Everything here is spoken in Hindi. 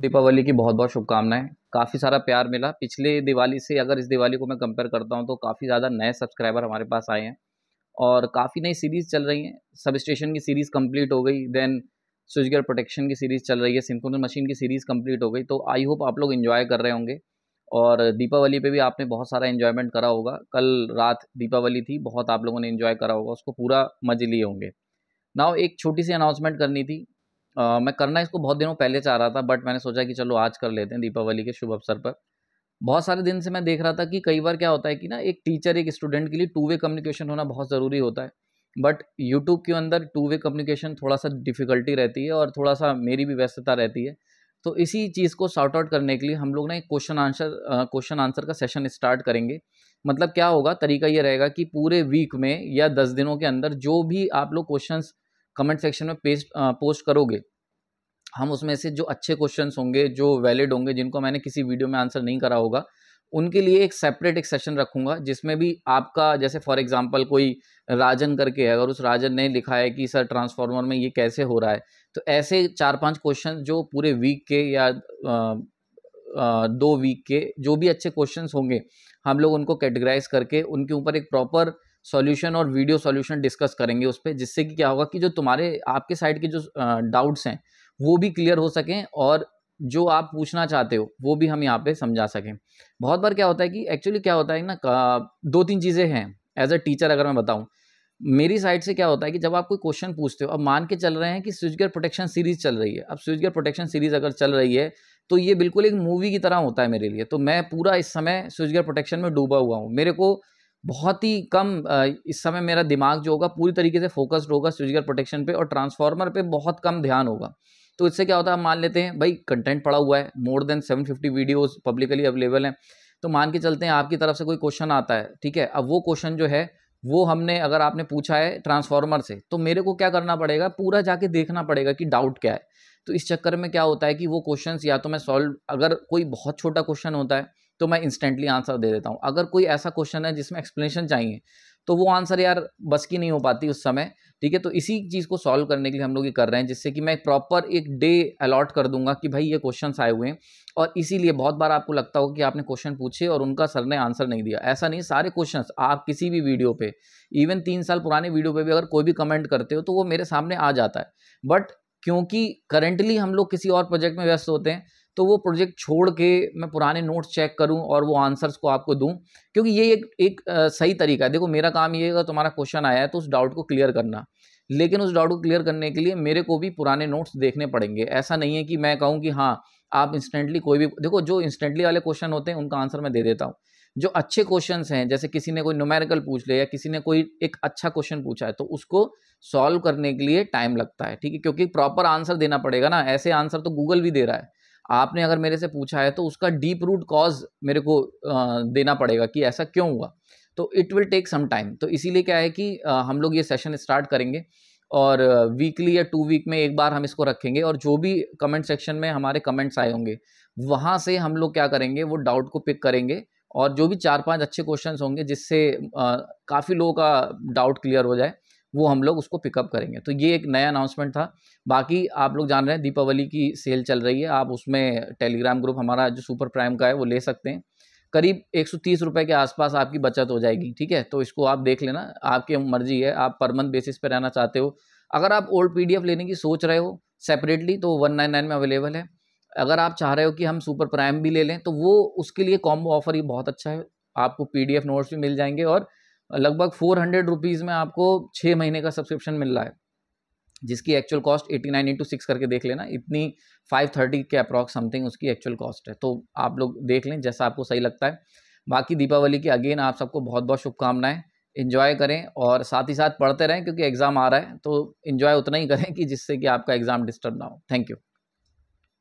दीपावली की बहुत बहुत शुभकामनाएं काफ़ी सारा प्यार मिला पिछले दिवाली से अगर इस दिवाली को मैं कंपेयर करता हूँ तो काफ़ी ज़्यादा नए सब्सक्राइबर हमारे पास आए हैं और काफ़ी नई सीरीज़ चल रही हैं सब स्टेशन की सीरीज़ कंप्लीट हो गई देन स्विच गेयर प्रोटेक्शन की सीरीज़ चल रही है सिंक्रोनस मशीन की सीरीज़ कंप्लीट हो गई तो आई होप आप लोग इन्जॉय कर रहे होंगे और दीपावली पे भी आपने बहुत सारा इन्जॉयमेंट करा होगा कल रात दीपावली थी बहुत आप लोगों ने इन्जॉय करा होगा उसको पूरा मजे लिए होंगे नाव एक छोटी सी अनाउंसमेंट करनी थी आ, मैं करना इसको बहुत दिनों पहले चाह रहा था बट मैंने सोचा कि चलो आज कर लेते हैं दीपावली के शुभ अवसर पर बहुत सारे दिन से मैं देख रहा था कि कई बार क्या होता है कि ना एक टीचर एक स्टूडेंट के लिए टू वे कम्युनिकेशन होना बहुत ज़रूरी होता है बट यूट्यूब के अंदर टू वे कम्युनिकेशन थोड़ा सा डिफ़िकल्टी रहती है और थोड़ा सा मेरी भी व्यस्तता रहती है तो इसी चीज़ को सॉर्ट आउट करने के लिए हम लोग ना एक क्वेश्चन आंसर क्वेश्चन आंसर का सेशन स्टार्ट करेंगे मतलब क्या होगा तरीका ये रहेगा कि पूरे वीक में या दस दिनों के अंदर जो भी आप लोग क्वेश्चंस कमेंट सेक्शन में पेस्ट पोस्ट करोगे हम उसमें से जो अच्छे क्वेश्चन होंगे जो वैलिड होंगे जिनको मैंने किसी वीडियो में आंसर नहीं करा होगा उनके लिए एक सेपरेट एक सेशन रखूंगा जिसमें भी आपका जैसे फॉर एग्जांपल कोई राजन करके है अगर उस राजन ने लिखा है कि सर ट्रांसफार्मर में ये कैसे हो रहा है तो ऐसे चार पांच क्वेश्चन जो पूरे वीक के या आ, आ, दो वीक के जो भी अच्छे क्वेश्चंस होंगे हम लोग उनको कैटेगराइज करके उनके ऊपर एक प्रॉपर सॉल्यूशन और वीडियो सॉल्यूशन डिस्कस करेंगे उस पर जिससे कि क्या होगा कि जो तुम्हारे आपके साइड के जो डाउट्स हैं वो भी क्लियर हो सकें और जो आप पूछना चाहते हो वो भी हम यहाँ पे समझा सकें बहुत बार क्या होता है कि एक्चुअली क्या होता है ना दो तीन चीज़ें हैं एज अ टीचर अगर मैं बताऊँ मेरी साइड से क्या होता है कि जब आप कोई क्वेश्चन पूछते हो अब मान के चल रहे हैं कि स्विच गेयर प्रोटेक्शन सीरीज चल रही है अब स्विच गेयर प्रोटेक्शन सीरीज अगर चल रही है तो ये बिल्कुल एक मूवी की तरह होता है मेरे लिए तो मैं पूरा इस समय स्विच गेयर प्रोटेक्शन में डूबा हुआ हूँ मेरे को बहुत ही कम इस समय मेरा दिमाग जो होगा पूरी तरीके से फोकस्ड होगा फिजिकल प्रोटेक्शन पे और ट्रांसफार्मर पे बहुत कम ध्यान होगा तो इससे क्या होता है मान लेते हैं भाई कंटेंट पड़ा हुआ है more than 750 videos publicly available हैं तो मान के चलते हैं आपकी तरफ से कोई क्वेश्चन आता है ठीक है अब वो क्वेश्चन जो है वो हमने अगर आपने पूछा है ट्रांसफार्मर से तो मेरे को क्या करना पड़ेगा पूरा जाके देखना पड़ेगा कि डाउट क्या है तो इस चक्कर में क्या होता है कि वो क्वेश्चन या तो मैं सॉल्व अगर कोई बहुत छोटा क्वेश्चन होता है तो मैं इंस्टेंटली आंसर दे देता हूँ अगर कोई ऐसा क्वेश्चन है जिसमें एक्सप्लेनेशन चाहिए तो वो आंसर यार बस की नहीं हो पाती उस समय ठीक है तो इसी चीज़ को सॉल्व करने के लिए हम लोग ये कर रहे हैं जिससे कि मैं प्रॉपर एक डे अलॉट कर दूंगा कि भाई ये क्वेश्चन आए हुए हैं और इसीलिए बहुत बार आपको लगता होगा कि आपने क्वेश्चन पूछे और उनका सर ने आंसर नहीं दिया ऐसा नहीं सारे क्वेश्चन आप किसी भी वीडियो पर इवन तीन साल पुराने वीडियो पर भी अगर कोई भी कमेंट करते हो तो वो मेरे सामने आ जाता है बट क्योंकि करेंटली हम लोग किसी और प्रोजेक्ट में व्यस्त होते हैं तो वो प्रोजेक्ट छोड़ के मैं पुराने नोट्स चेक करूं और वो आंसर्स को आपको दूं क्योंकि ये एक एक सही तरीका है देखो मेरा काम ये है तुम्हारा क्वेश्चन आया है तो उस डाउट को क्लियर करना लेकिन उस डाउट को क्लियर करने के लिए मेरे को भी पुराने नोट्स देखने पड़ेंगे ऐसा नहीं है कि मैं कहूँ कि हाँ आप इंस्टेंटली कोई भी देखो जो इंस्टेंटली वाले क्वेश्चन होते हैं उनका आंसर मैं दे देता हूँ जो अच्छे क्वेश्चन हैं जैसे किसी ने कोई न्यूमेरिकल पूछ लिया या किसी ने कोई एक अच्छा क्वेश्चन पूछा है तो उसको सॉल्व करने के लिए टाइम लगता है ठीक है क्योंकि प्रॉपर आंसर देना पड़ेगा ना ऐसे आंसर तो गूगल भी दे रहा है आपने अगर मेरे से पूछा है तो उसका डीप रूट कॉज मेरे को देना पड़ेगा कि ऐसा क्यों हुआ तो it will take some time तो इसीलिए क्या है कि हम लोग ये सेशन स्टार्ट करेंगे और वीकली या टू वीक में एक बार हम इसको रखेंगे और जो भी कमेंट सेक्शन में हमारे कमेंट्स आए होंगे वहाँ से हम लोग क्या करेंगे वो डाउट को पिक करेंगे और जो भी चार पांच अच्छे क्वेश्चंस होंगे जिससे काफ़ी लोगों का डाउट क्लियर हो जाए वो हम लोग उसको पिकअप करेंगे तो ये एक नया अनाउंसमेंट था बाकी आप लोग जान रहे हैं दीपावली की सेल चल रही है आप उसमें टेलीग्राम ग्रुप हमारा जो सुपर प्राइम का है वो ले सकते हैं करीब एक सौ के आसपास आपकी बचत हो जाएगी ठीक है तो इसको आप देख लेना आपकी मर्जी है आप पर मंथ बेसिस पर रहना चाहते हो अगर आप ओल्ड पी लेने की सोच रहे हो सेपरेटली तो वन नाइन नाइन में अवेलेबल है अगर आप चाह रहे हो कि हम सुपर प्राइम भी ले लें तो वो उसके लिए कॉम्बो ऑफर ही बहुत अच्छा है आपको पीडीएफ नोट्स भी मिल जाएंगे और लगभग फोर हंड्रेड रुपीज़ में आपको छः महीने का सब्सक्रिप्शन मिल रहा है जिसकी actual cost eighty nine into six करके देख लेना इतनी फाइव थर्टी के अप्रॉक्स समथिंग उसकी एक्चुअल कॉस्ट है तो आप लोग देख लें जैसा आपको सही लगता है बाकी दीपावली की अगेन आप सबको बहुत बहुत शुभकामनाएं इन्जॉय करें और साथ ही साथ पढ़ते रहें क्योंकि एग्ज़ाम आ रहा है तो इन्जॉय उतना ही करें कि जिससे कि आपका एग्ज़ाम डिस्टर्ब ना हो थैंक यू